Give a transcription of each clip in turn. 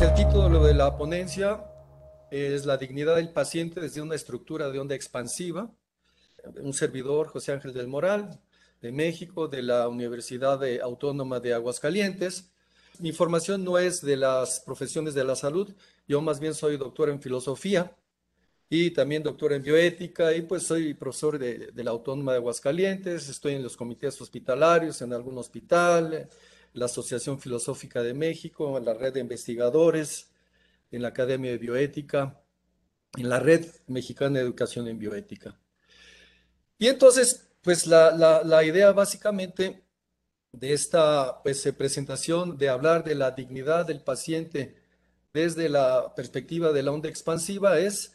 El título de la ponencia es La dignidad del paciente desde una estructura de onda expansiva. Un servidor, José Ángel del Moral, de México, de la Universidad Autónoma de Aguascalientes. Mi formación no es de las profesiones de la salud, yo más bien soy doctor en filosofía y también doctor en bioética y pues soy profesor de, de la Autónoma de Aguascalientes, estoy en los comités hospitalarios, en algún hospital, la Asociación Filosófica de México, en la Red de Investigadores, en la Academia de Bioética, en la Red Mexicana de Educación en Bioética. Y entonces, pues la, idea básicamente de esta pues, eh, presentación, de hablar de la dignidad del paciente desde la perspectiva de la onda expansiva es,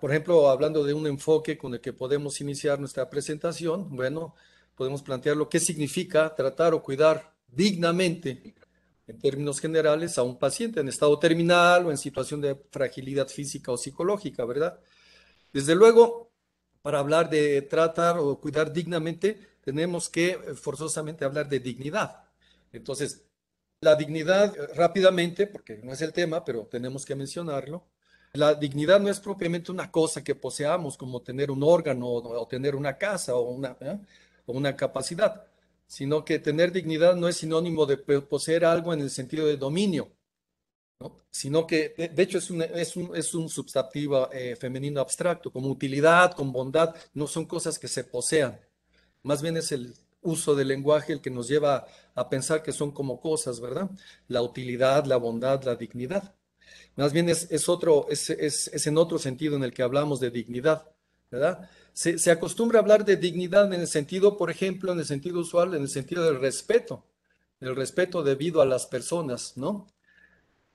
por ejemplo, hablando de un enfoque con el que podemos iniciar nuestra presentación, bueno, podemos plantear lo que significa tratar o cuidar dignamente, en términos generales, a un paciente en estado terminal o en situación de fragilidad física o psicológica, ¿verdad? Desde luego, para hablar de tratar o cuidar dignamente, tenemos que eh, forzosamente hablar de dignidad. Entonces, la dignidad eh, rápidamente, porque no es el tema, pero tenemos que mencionarlo, la dignidad no es propiamente una cosa que poseamos como tener un órgano o tener una casa o una, ¿eh? una capacidad sino que tener dignidad no es sinónimo de poseer algo en el sentido de dominio, sino que de, hecho es un, es un, substantivo eh, femenino abstracto, como utilidad, con bondad, no son cosas que se posean, más bien es el uso del lenguaje el que nos lleva a pensar que son como cosas, ¿verdad? La utilidad, la bondad, la dignidad. Más bien es, es otro, es, es, es en otro sentido en el que hablamos de dignidad, ¿verdad? se, acostumbra a hablar de dignidad en el sentido, por ejemplo, en el sentido usual, en el sentido del respeto, el respeto debido a las personas, ¿no?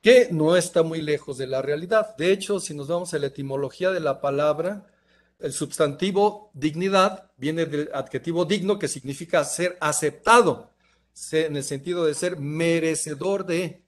Que no está muy lejos de la realidad. De hecho, si nos vamos a la etimología de la palabra, el sustantivo dignidad viene del adjetivo digno, que significa ser aceptado, en el sentido de ser merecedor de,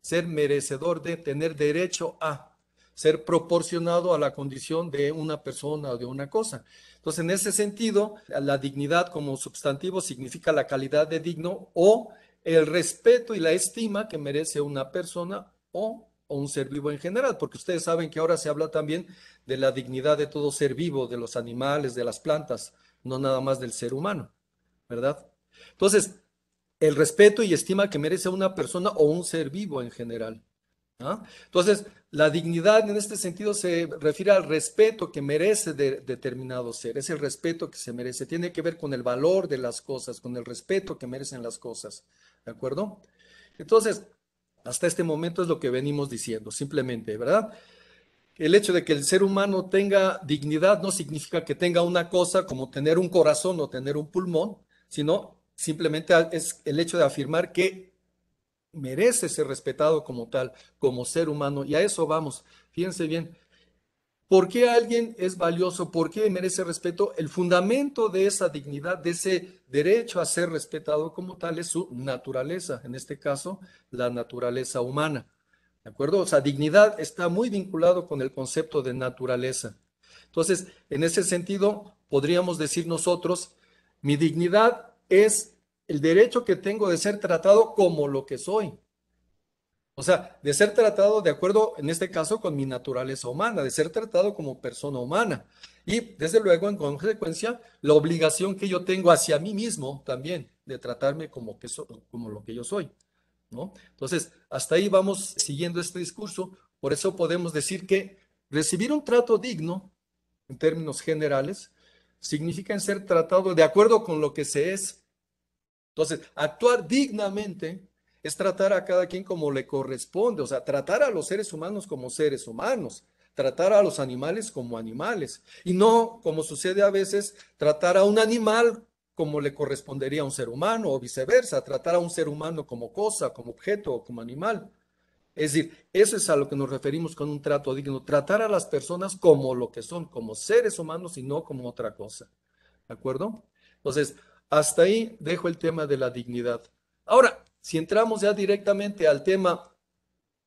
ser merecedor de, tener derecho a ser proporcionado a la condición de una persona o de una cosa. Entonces, en ese sentido, la dignidad como sustantivo significa la calidad de digno o el respeto y la estima que merece una persona o, un ser vivo en general, porque ustedes saben que ahora se habla también de la dignidad de todo ser vivo, de los animales, de las plantas, no nada más del ser humano, ¿verdad? Entonces, el respeto y estima que merece una persona o un ser vivo en general. Entonces, la dignidad en este sentido se refiere al respeto que merece de determinado ser, es el respeto que se merece, tiene que ver con el valor de las cosas, con el respeto que merecen las cosas, ¿de acuerdo? Entonces, hasta este momento es lo que venimos diciendo, simplemente, ¿verdad? El hecho de que el ser humano tenga dignidad no significa que tenga una cosa como tener un corazón o tener un pulmón, sino simplemente es el hecho de afirmar que merece ser respetado como tal, como ser humano. Y a eso vamos. Fíjense bien, ¿por qué alguien es valioso? ¿Por qué merece respeto? El fundamento de esa dignidad, de ese derecho a ser respetado como tal, es su naturaleza, en este caso, la naturaleza humana. ¿De acuerdo? O sea, dignidad está muy vinculado con el concepto de naturaleza. Entonces, en ese sentido, podríamos decir nosotros, mi dignidad es el derecho que tengo de ser tratado como lo que soy. O sea, de ser tratado de acuerdo, en este caso, con mi naturaleza humana, de ser tratado como persona humana. Y, desde luego, en consecuencia, la obligación que yo tengo hacia mí mismo también, de tratarme como, que como lo que yo soy. ¿no? Entonces, hasta ahí vamos siguiendo este discurso. Por eso podemos decir que recibir un trato digno, en términos generales, significa ser tratado de acuerdo con lo que se es entonces, actuar dignamente es tratar a cada quien como le corresponde, o sea, tratar a los seres humanos como seres humanos, tratar a los animales como animales, y no, como sucede a veces, tratar a un animal como le correspondería a un ser humano, o viceversa, tratar a un ser humano como cosa, como objeto o como animal. Es decir, eso es a lo que nos referimos con un trato digno, tratar a las personas como lo que son, como seres humanos y no como otra cosa. ¿De acuerdo? Entonces, hasta ahí dejo el tema de la dignidad. Ahora, si entramos ya directamente al tema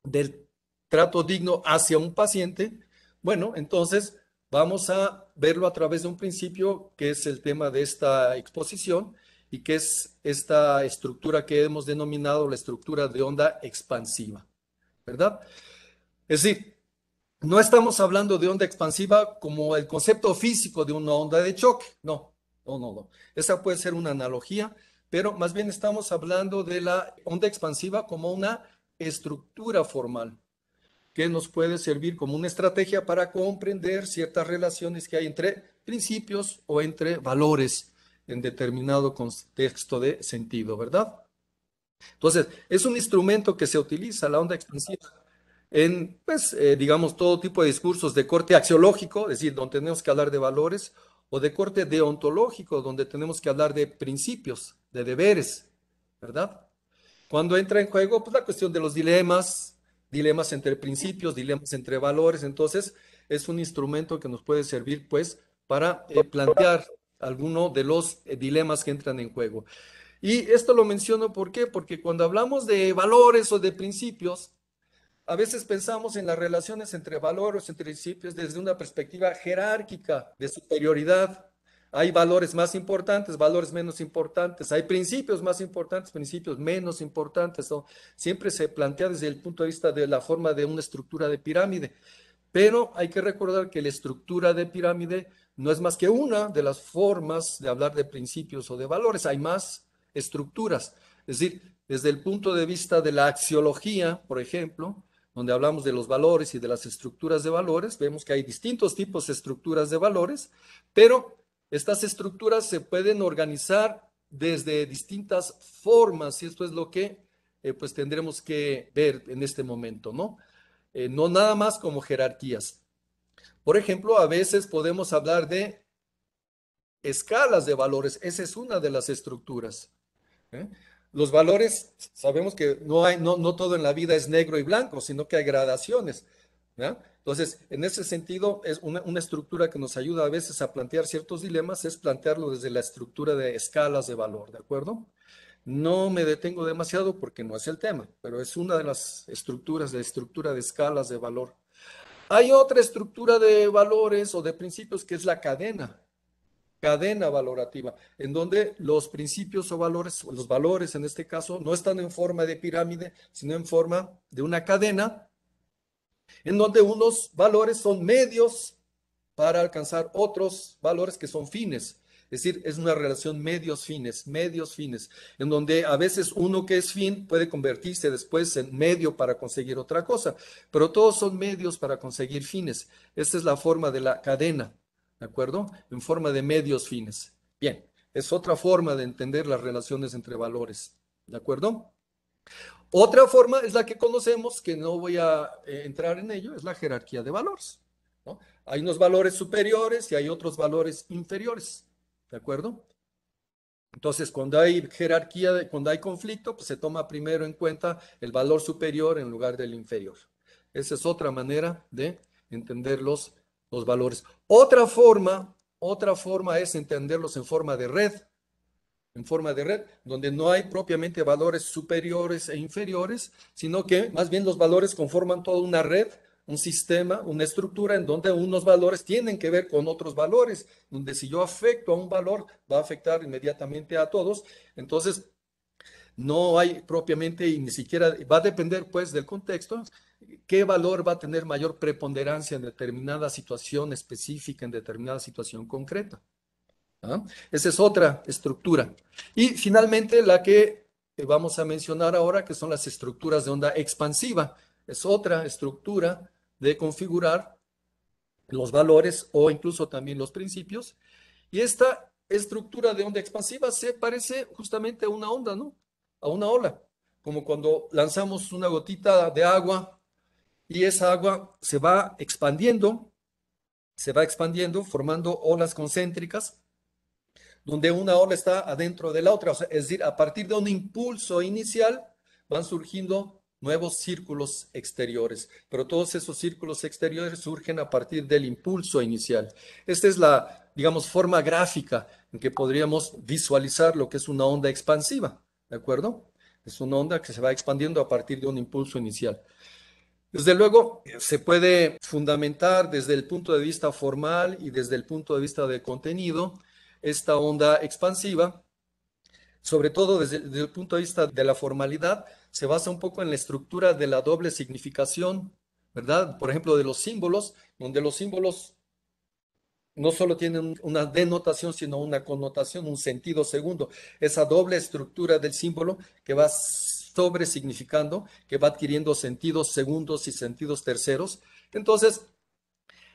del trato digno hacia un paciente, bueno, entonces vamos a verlo a través de un principio que es el tema de esta exposición y que es esta estructura que hemos denominado la estructura de onda expansiva, ¿verdad? Es decir, no estamos hablando de onda expansiva como el concepto físico de una onda de choque, no, no, no, Esa puede ser una analogía, pero más bien estamos hablando de la onda expansiva como una estructura formal que nos puede servir como una estrategia para comprender ciertas relaciones que hay entre principios o entre valores en determinado contexto de sentido, ¿verdad? Entonces, es un instrumento que se utiliza, la onda expansiva, en, pues, eh, digamos, todo tipo de discursos de corte axiológico, es decir, donde tenemos que hablar de valores, o de corte deontológico, donde tenemos que hablar de principios, de deberes, ¿verdad? Cuando entra en juego, pues la cuestión de los dilemas, dilemas entre principios, dilemas entre valores, entonces es un instrumento que nos puede servir, pues, para eh, plantear alguno de los eh, dilemas que entran en juego. Y esto lo menciono ¿por qué? porque cuando hablamos de valores o de principios, a veces pensamos en las relaciones entre valores, entre principios, desde una perspectiva jerárquica, de superioridad. Hay valores más importantes, valores menos importantes, hay principios más importantes, principios menos importantes. Siempre se plantea desde el punto de vista de la forma de una estructura de pirámide. Pero hay que recordar que la estructura de pirámide no es más que una de las formas de hablar de principios o de valores. Hay más estructuras. Es decir, desde el punto de vista de la axiología, por ejemplo, donde hablamos de los valores y de las estructuras de valores, vemos que hay distintos tipos de estructuras de valores, pero estas estructuras se pueden organizar desde distintas formas y esto es lo que eh, pues tendremos que ver en este momento, ¿no? Eh, no nada más como jerarquías. Por ejemplo, a veces podemos hablar de escalas de valores, esa es una de las estructuras. ¿eh? los valores, sabemos que no, hay, no, todo en la vida es negro y blanco, sino que hay gradaciones. Entonces, en ese sentido, es una, una, estructura que nos ayuda a veces a plantear ciertos dilemas, es plantearlo desde la estructura de escalas de valor, ¿de acuerdo? No me detengo demasiado porque no es el tema, pero es una de las estructuras de estructura de escalas de valor. Hay otra estructura de valores o de principios que es la cadena cadena valorativa, en donde los principios o valores, los valores en este caso, no están en forma de pirámide, sino en forma de una cadena, en donde unos valores son medios para alcanzar otros valores que son fines. Es decir, es una relación medios-fines, medios-fines, en donde a veces uno que es fin puede convertirse después en medio para conseguir otra cosa, pero todos son medios para conseguir fines. Esta es la forma de la cadena. ¿de acuerdo? En forma de medios fines. Bien, es otra forma de entender las relaciones entre valores, ¿de acuerdo? Otra forma es la que conocemos, que no voy a eh, entrar en ello, es la jerarquía de valores. Hay unos valores superiores y hay otros valores inferiores, ¿de acuerdo? Entonces, cuando hay jerarquía, cuando hay conflicto, pues, se toma primero en cuenta el valor superior en lugar del inferior. Esa es otra manera de entender los los valores. Otra forma, otra forma es entenderlos en forma de red, en forma de red, donde no hay propiamente valores superiores e inferiores, sino que más bien los valores conforman toda una red, un sistema, una estructura en donde unos valores tienen que ver con otros valores, donde si yo afecto a un valor va a afectar inmediatamente a todos. Entonces, no hay propiamente y ni siquiera va a depender pues del contexto, qué valor va a tener mayor preponderancia en determinada situación específica, en determinada situación concreta. ¿Ah? Esa es otra estructura. Y finalmente la que eh, vamos a mencionar ahora, que son las estructuras de onda expansiva. Es otra estructura de configurar los valores o incluso también los principios. Y esta estructura de onda expansiva se parece justamente a una onda, ¿no? A una ola. Como cuando lanzamos una gotita de agua y esa agua se va expandiendo, se va expandiendo, formando olas concéntricas, donde una ola está adentro de la otra. es decir, a partir de un impulso inicial van surgiendo nuevos círculos exteriores, pero todos esos círculos exteriores surgen a partir del impulso inicial. Esta es la, digamos, forma gráfica en que podríamos visualizar lo que es una onda expansiva, ¿de acuerdo? Es una onda que se va expandiendo a partir de un impulso inicial. Desde luego, se puede fundamentar desde el punto de vista formal y desde el punto de vista de contenido esta onda expansiva, sobre todo desde, el punto de vista de la formalidad, se basa un poco en la estructura de la doble significación, ¿verdad? Por ejemplo, de los símbolos, donde los símbolos no solo tienen una denotación, sino una connotación, un sentido segundo. Esa doble estructura del símbolo que va sobre significando que va adquiriendo sentidos segundos y sentidos terceros. Entonces,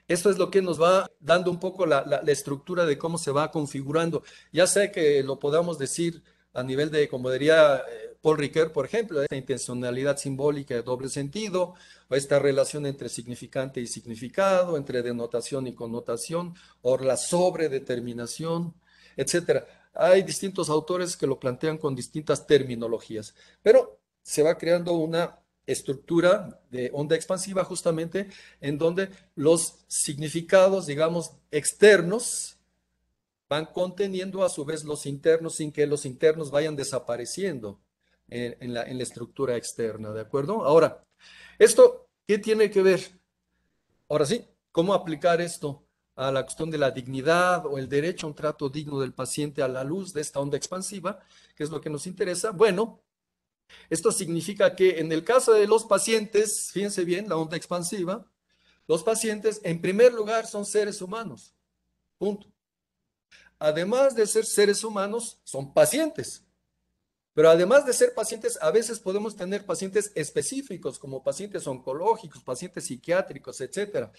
esto es lo que nos va dando un poco la, estructura de cómo se va configurando. Ya sé que lo podamos decir a nivel de, como diría eh, Paul Ricoeur, por ejemplo, esta intencionalidad simbólica de doble sentido, o esta relación entre significante y significado, entre denotación y connotación, o la sobredeterminación, etcétera hay distintos autores que lo plantean con distintas terminologías, pero se va creando una estructura de onda expansiva justamente en donde los significados, digamos, externos van conteniendo a su vez los internos sin que los internos vayan desapareciendo en, la, la estructura externa, ¿de acuerdo? Ahora, ¿esto qué tiene que ver? Ahora sí, ¿cómo aplicar esto? a la cuestión de la dignidad o el derecho a un trato digno del paciente a la luz de esta onda expansiva, que es lo que nos interesa, bueno, esto significa que en el caso de los pacientes, fíjense bien, la onda expansiva, los pacientes en primer lugar son seres humanos. Punto. Además de ser seres humanos, son pacientes. Pero además de ser pacientes, a veces podemos tener pacientes específicos, como pacientes oncológicos, pacientes psiquiátricos, etcétera.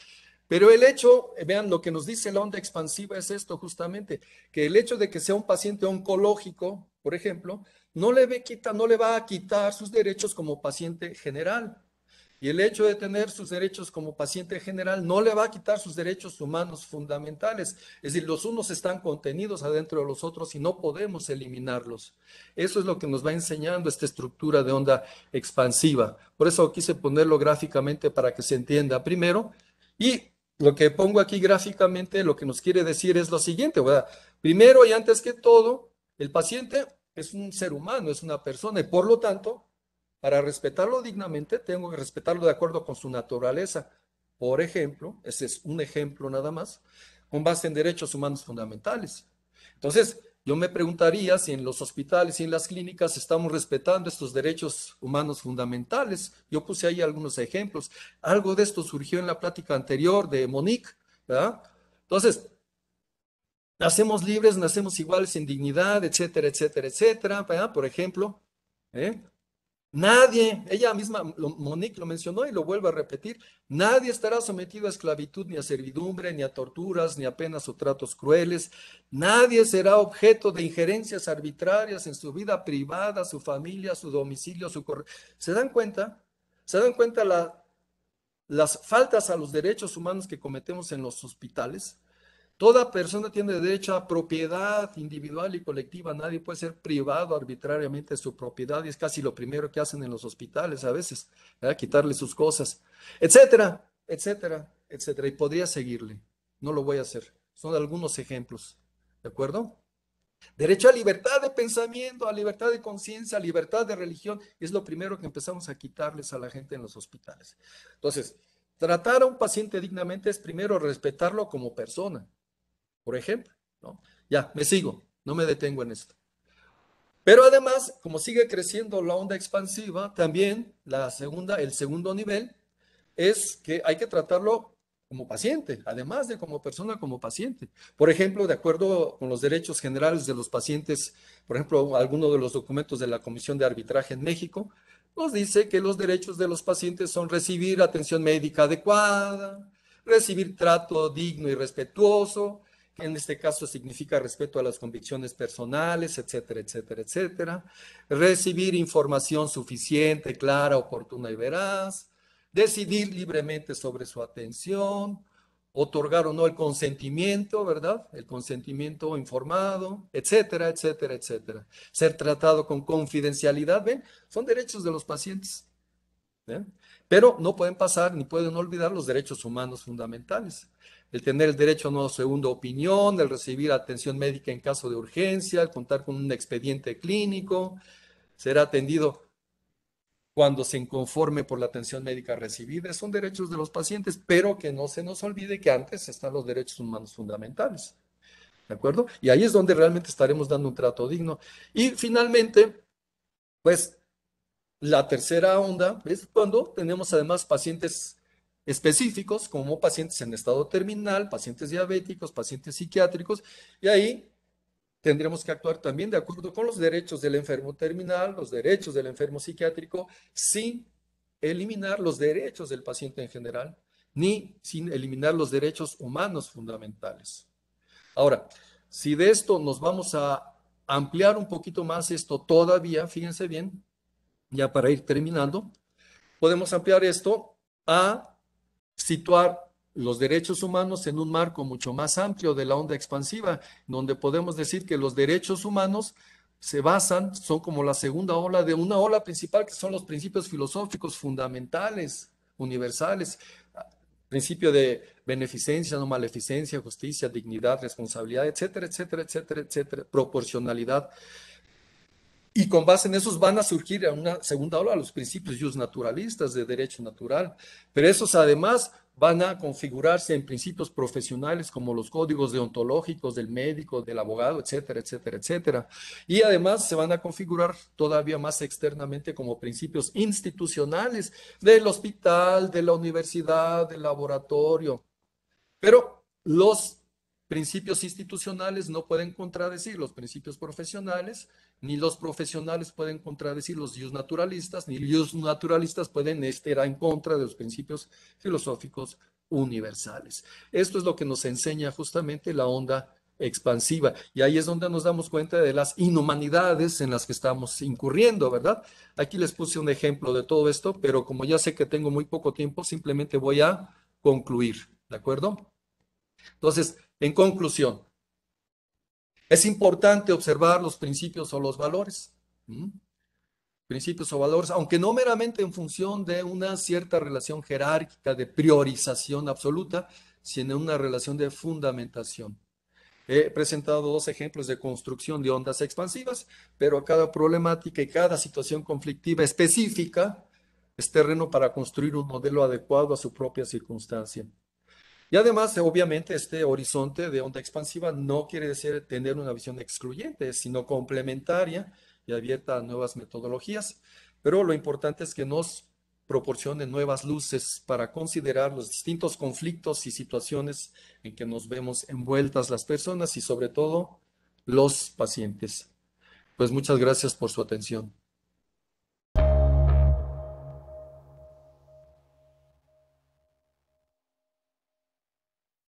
Pero el hecho, eh, vean, lo que nos dice la onda expansiva es esto justamente, que el hecho de que sea un paciente oncológico, por ejemplo, no le, ve, no le va a quitar sus derechos como paciente general. Y el hecho de tener sus derechos como paciente general no le va a quitar sus derechos humanos fundamentales. Es decir, los unos están contenidos adentro de los otros y no podemos eliminarlos. Eso es lo que nos va enseñando esta estructura de onda expansiva. Por eso quise ponerlo gráficamente para que se entienda primero. Y lo que pongo aquí gráficamente lo que nos quiere decir es lo siguiente, ¿verdad? Primero y antes que todo, el paciente es un ser humano, es una persona y por lo tanto, para respetarlo dignamente, tengo que respetarlo de acuerdo con su naturaleza. Por ejemplo, ese es un ejemplo nada más, con base en derechos humanos fundamentales. Entonces, yo me preguntaría si en los hospitales y en las clínicas estamos respetando estos derechos humanos fundamentales. Yo puse ahí algunos ejemplos. Algo de esto surgió en la plática anterior de Monique. Entonces, nacemos libres, nacemos iguales en dignidad, etcétera, etcétera, etcétera, por ejemplo. ¿eh? Nadie, ella misma, Monique lo mencionó y lo vuelvo a repetir, nadie estará sometido a esclavitud, ni a servidumbre, ni a torturas, ni a penas o tratos crueles. Nadie será objeto de injerencias arbitrarias en su vida privada, su familia, su domicilio, su correo. ¿Se dan cuenta? ¿Se dan cuenta las faltas a los derechos humanos que cometemos en los hospitales? Toda persona tiene derecho a propiedad individual y colectiva. Nadie puede ser privado arbitrariamente de su propiedad y es casi lo primero que hacen en los hospitales a veces, quitarle sus cosas, etcétera, etcétera, etcétera. Y podría seguirle. No lo voy a hacer. Son algunos ejemplos. ¿De acuerdo? Derecho a libertad de pensamiento, a libertad de conciencia, a libertad de religión. Es lo primero que empezamos a quitarles a la gente en los hospitales. Entonces, tratar a un paciente dignamente es primero respetarlo como persona por ejemplo. ¿no? Ya, me sigo, no me detengo en esto. Pero además, como sigue creciendo la onda expansiva, también la segunda, el segundo nivel es que hay que tratarlo como paciente, además de como persona, como paciente. Por ejemplo, de acuerdo con los derechos generales de los pacientes, por ejemplo, alguno de los documentos de la Comisión de Arbitraje en México, nos dice que los derechos de los pacientes son recibir atención médica adecuada, recibir trato digno y respetuoso, en este caso significa respeto a las convicciones personales, etcétera, etcétera, etcétera. Recibir información suficiente, clara, oportuna y veraz. Decidir libremente sobre su atención. Otorgar o no el consentimiento, ¿verdad? El consentimiento informado, etcétera, etcétera, etcétera. Ser tratado con confidencialidad, ¿ven? Son derechos de los pacientes. ¿eh? Pero no pueden pasar ni pueden olvidar los derechos humanos fundamentales. El tener el derecho a una segunda opinión, el recibir atención médica en caso de urgencia, el contar con un expediente clínico, ser atendido cuando se inconforme por la atención médica recibida. Son derechos de los pacientes, pero que no se nos olvide que antes están los derechos humanos fundamentales. ¿De acuerdo? Y ahí es donde realmente estaremos dando un trato digno. Y finalmente, pues la tercera onda es cuando tenemos además pacientes específicos, como pacientes en estado terminal, pacientes diabéticos, pacientes psiquiátricos, y ahí tendremos que actuar también de acuerdo con los derechos del enfermo terminal, los derechos del enfermo psiquiátrico, sin eliminar los derechos del paciente en general, ni sin eliminar los derechos humanos fundamentales. Ahora, si de esto nos vamos a ampliar un poquito más esto todavía, fíjense bien, ya para ir terminando, podemos ampliar esto a situar los derechos humanos en un marco mucho más amplio de la onda expansiva, donde podemos decir que los derechos humanos se basan, son como la segunda ola de una ola principal, que son los principios filosóficos fundamentales, universales, principio de beneficencia, no maleficencia, justicia, dignidad, responsabilidad, etcétera, etcétera, etcétera, etcétera, proporcionalidad y con base en esos van a surgir a una segunda ola los principios just naturalistas de derecho natural, pero esos además van a configurarse en principios profesionales como los códigos deontológicos del médico, del abogado, etcétera, etcétera, etcétera. Y además se van a configurar todavía más externamente como principios institucionales del hospital, de la universidad, del laboratorio. Pero los principios institucionales no pueden contradecir los principios profesionales ni los profesionales pueden contradecir los dios naturalistas, ni los naturalistas pueden estar en contra de los principios filosóficos universales. Esto es lo que nos enseña justamente la onda expansiva. Y ahí es donde nos damos cuenta de las inhumanidades en las que estamos incurriendo, ¿verdad? Aquí les puse un ejemplo de todo esto, pero como ya sé que tengo muy poco tiempo, simplemente voy a concluir, ¿de acuerdo? Entonces, en conclusión, es importante observar los principios o los valores. Principios o valores, aunque no meramente en función de una cierta relación jerárquica de priorización absoluta, sino una relación de fundamentación. He presentado dos ejemplos de construcción de ondas expansivas, pero a cada problemática y cada situación conflictiva específica es terreno para construir un modelo adecuado a su propia circunstancia. Y además, obviamente, este horizonte de onda expansiva no quiere decir tener una visión excluyente, sino complementaria y abierta a nuevas metodologías. Pero lo importante es que nos proporcione nuevas luces para considerar los distintos conflictos y situaciones en que nos vemos envueltas las personas y sobre todo los pacientes. Pues muchas gracias por su atención.